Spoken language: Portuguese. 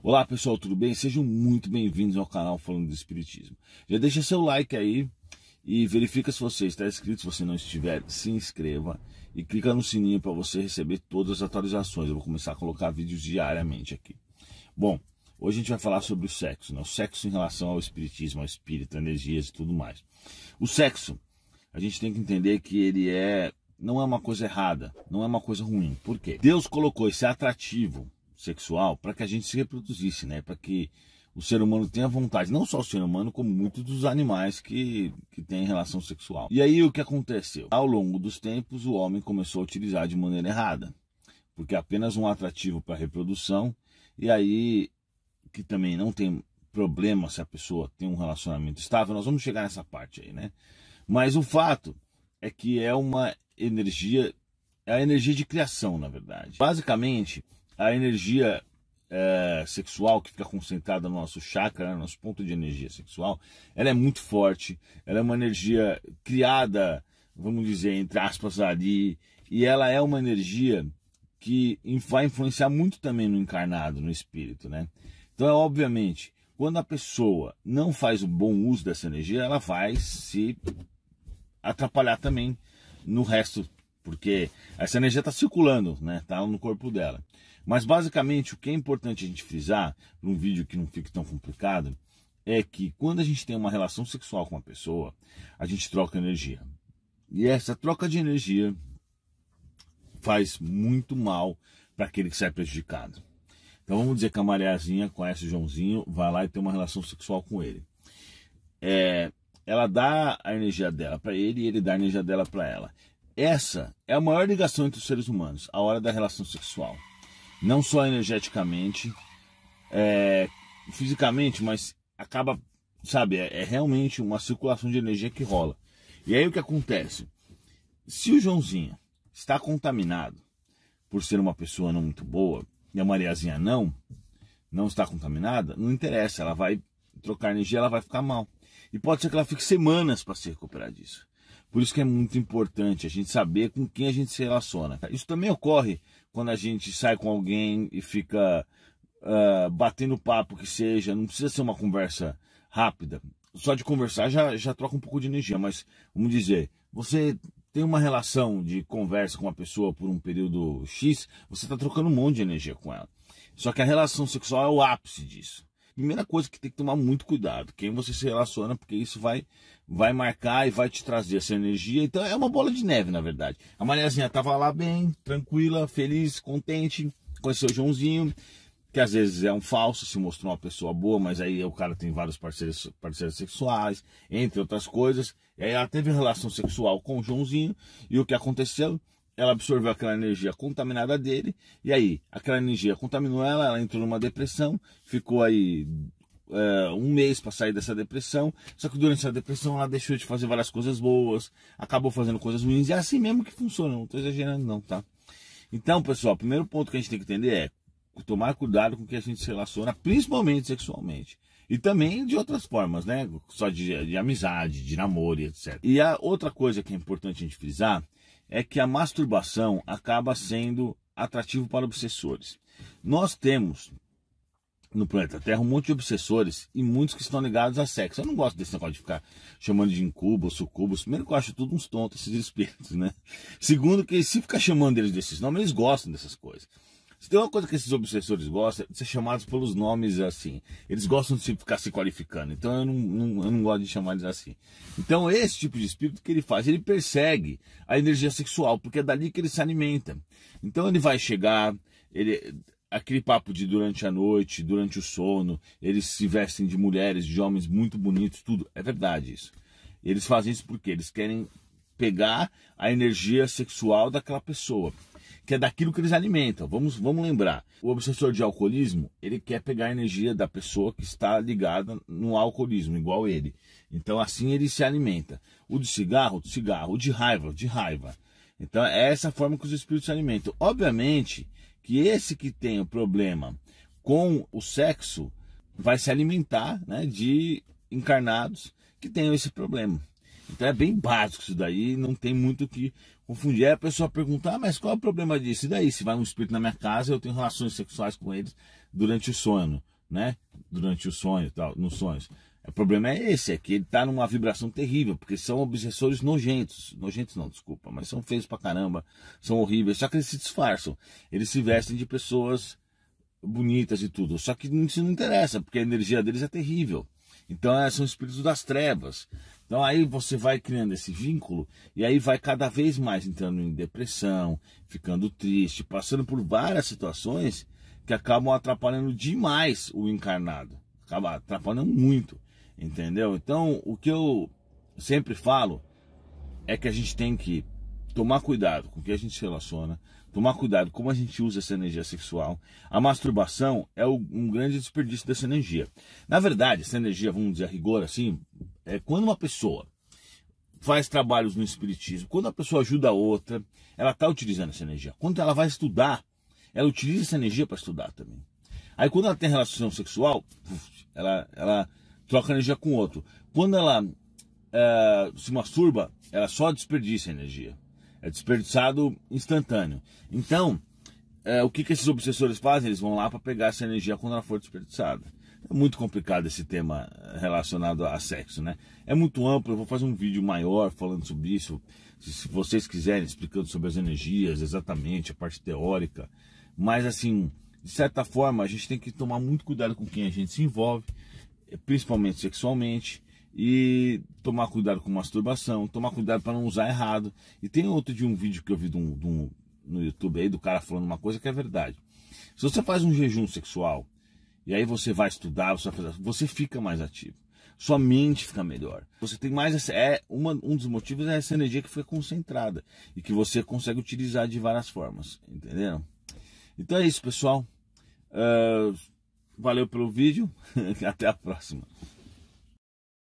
Olá pessoal, tudo bem? Sejam muito bem-vindos ao canal Falando do Espiritismo. Já deixa seu like aí e verifica se você está inscrito. Se você não estiver, se inscreva e clica no sininho para você receber todas as atualizações. Eu vou começar a colocar vídeos diariamente aqui. Bom, hoje a gente vai falar sobre o sexo, né? O sexo em relação ao espiritismo, ao espírito, energias e tudo mais. O sexo, a gente tem que entender que ele é não é uma coisa errada, não é uma coisa ruim. Por quê? Deus colocou esse atrativo sexual para que a gente se reproduzisse, né? Para que o ser humano tenha vontade, não só o ser humano, como muitos dos animais que, que têm relação sexual. E aí o que aconteceu? Ao longo dos tempos, o homem começou a utilizar de maneira errada, porque é apenas um atrativo para reprodução, e aí que também não tem problema se a pessoa tem um relacionamento estável, nós vamos chegar nessa parte aí, né? Mas o fato é que é uma energia, é a energia de criação, na verdade. Basicamente, a energia é, sexual que fica concentrada no nosso chakra, no né, nosso ponto de energia sexual, ela é muito forte, ela é uma energia criada, vamos dizer, entre aspas, ali, e ela é uma energia que vai influenciar muito também no encarnado, no espírito, né? Então, é obviamente, quando a pessoa não faz o bom uso dessa energia, ela vai se atrapalhar também no resto porque essa energia está circulando, né? Está no corpo dela. Mas basicamente o que é importante a gente frisar, para um vídeo que não fique tão complicado, é que quando a gente tem uma relação sexual com uma pessoa, a gente troca energia. E essa troca de energia faz muito mal para aquele que sai prejudicado. Então vamos dizer que a Mariazinha conhece o Joãozinho, vai lá e tem uma relação sexual com ele. É, ela dá a energia dela para ele e ele dá a energia dela para ela. Essa é a maior ligação entre os seres humanos, a hora da relação sexual. Não só energeticamente, é, fisicamente, mas acaba, sabe, é, é realmente uma circulação de energia que rola. E aí o que acontece? Se o Joãozinho está contaminado por ser uma pessoa não muito boa e a Mariazinha não, não está contaminada, não interessa, ela vai trocar energia, ela vai ficar mal. E pode ser que ela fique semanas para se recuperar disso. Por isso que é muito importante a gente saber com quem a gente se relaciona. Isso também ocorre quando a gente sai com alguém e fica uh, batendo papo que seja, não precisa ser uma conversa rápida. Só de conversar já, já troca um pouco de energia, mas vamos dizer, você tem uma relação de conversa com uma pessoa por um período X, você está trocando um monte de energia com ela. Só que a relação sexual é o ápice disso. Primeira coisa que tem que tomar muito cuidado, quem você se relaciona, porque isso vai vai marcar e vai te trazer essa energia. Então é uma bola de neve, na verdade. A Mariazinha tava lá bem, tranquila, feliz, contente, conheceu o Joãozinho, que às vezes é um falso, se mostrou uma pessoa boa, mas aí o cara tem vários parceiros, parceiros sexuais, entre outras coisas. E aí ela teve relação sexual com o Joãozinho, e o que aconteceu? ela absorveu aquela energia contaminada dele, e aí aquela energia contaminou ela, ela entrou numa depressão, ficou aí é, um mês para sair dessa depressão, só que durante essa depressão ela deixou de fazer várias coisas boas, acabou fazendo coisas ruins, e é assim mesmo que funciona, não estou exagerando não, tá? Então, pessoal, primeiro ponto que a gente tem que entender é tomar cuidado com que a gente se relaciona, principalmente sexualmente. E também de outras formas, né? Só de, de amizade, de namoro, etc. E a outra coisa que é importante a gente frisar é que a masturbação acaba sendo atrativo para obsessores. Nós temos no planeta Terra um monte de obsessores e muitos que estão ligados a sexo. Eu não gosto desse negócio de ficar chamando de incubo, sucubos. Primeiro que eu acho tudo uns tontos, esses espíritos, né? Segundo que se ficar chamando eles desses nomes, eles gostam dessas coisas. Se tem uma coisa que esses obsessores gostam, é de ser chamados pelos nomes assim. Eles gostam de se ficar se qualificando. Então eu não, não, eu não gosto de chamar eles assim. Então esse tipo de espírito que ele faz, ele persegue a energia sexual, porque é dali que ele se alimenta. Então ele vai chegar, ele aquele papo de durante a noite, durante o sono, eles se vestem de mulheres, de homens muito bonitos, tudo. É verdade isso. Eles fazem isso porque eles querem pegar a energia sexual daquela pessoa que é daquilo que eles alimentam. Vamos, vamos lembrar, o obsessor de alcoolismo, ele quer pegar a energia da pessoa que está ligada no alcoolismo, igual ele. Então assim ele se alimenta. O de cigarro, de cigarro, o de raiva, de raiva. Então é essa forma que os espíritos se alimentam. Obviamente que esse que tem o problema com o sexo vai se alimentar né, de encarnados que tenham esse problema. Então é bem básico isso daí, não tem muito o que confundir. Aí a pessoa perguntar, ah, mas qual é o problema disso? E daí, se vai um espírito na minha casa, eu tenho relações sexuais com eles durante o sono, né? Durante o sonho tal, nos sonhos. O problema é esse, é que ele está numa vibração terrível, porque são obsessores nojentos. Nojentos não, desculpa, mas são feios pra caramba, são horríveis, só que eles se disfarçam. Eles se vestem de pessoas bonitas e tudo. Só que isso não interessa, porque a energia deles é terrível. Então é, são espíritos das trevas. Então aí você vai criando esse vínculo e aí vai cada vez mais entrando em depressão, ficando triste, passando por várias situações que acabam atrapalhando demais o encarnado. Acaba atrapalhando muito, entendeu? Então o que eu sempre falo é que a gente tem que tomar cuidado com o que a gente se relaciona, tomar cuidado como a gente usa essa energia sexual. A masturbação é um grande desperdício dessa energia. Na verdade, essa energia, vamos dizer a rigor assim, é quando uma pessoa faz trabalhos no espiritismo, quando a pessoa ajuda a outra, ela está utilizando essa energia. Quando ela vai estudar, ela utiliza essa energia para estudar também. Aí quando ela tem relação sexual, ela, ela troca energia com outro. Quando ela eh, se masturba, ela só desperdiça energia é desperdiçado instantâneo. Então, é, o que, que esses obsessores fazem? Eles vão lá para pegar essa energia quando ela for desperdiçada. É muito complicado esse tema eh, relacionado a sexo, né? É muito amplo, eu vou fazer um vídeo maior falando sobre isso, se vocês quiserem, explicando sobre as energias exatamente, a parte teórica. Mas, assim, de certa forma, a gente tem que tomar muito cuidado com quem a gente se envolve, eh, principalmente sexualmente, e tomar cuidado com masturbação, tomar cuidado para não usar errado. E tem outro de um vídeo que eu vi de um, de um, no YouTube aí do cara falando uma coisa que é verdade. Se você faz um jejum sexual e aí você vai estudar, você, vai fazer, você fica mais ativo, sua mente fica melhor. Você tem mais essa, é uma, um dos motivos é essa energia que fica concentrada e que você consegue utilizar de várias formas, entenderam? Então é isso, pessoal. Uh, valeu pelo vídeo. Até a próxima.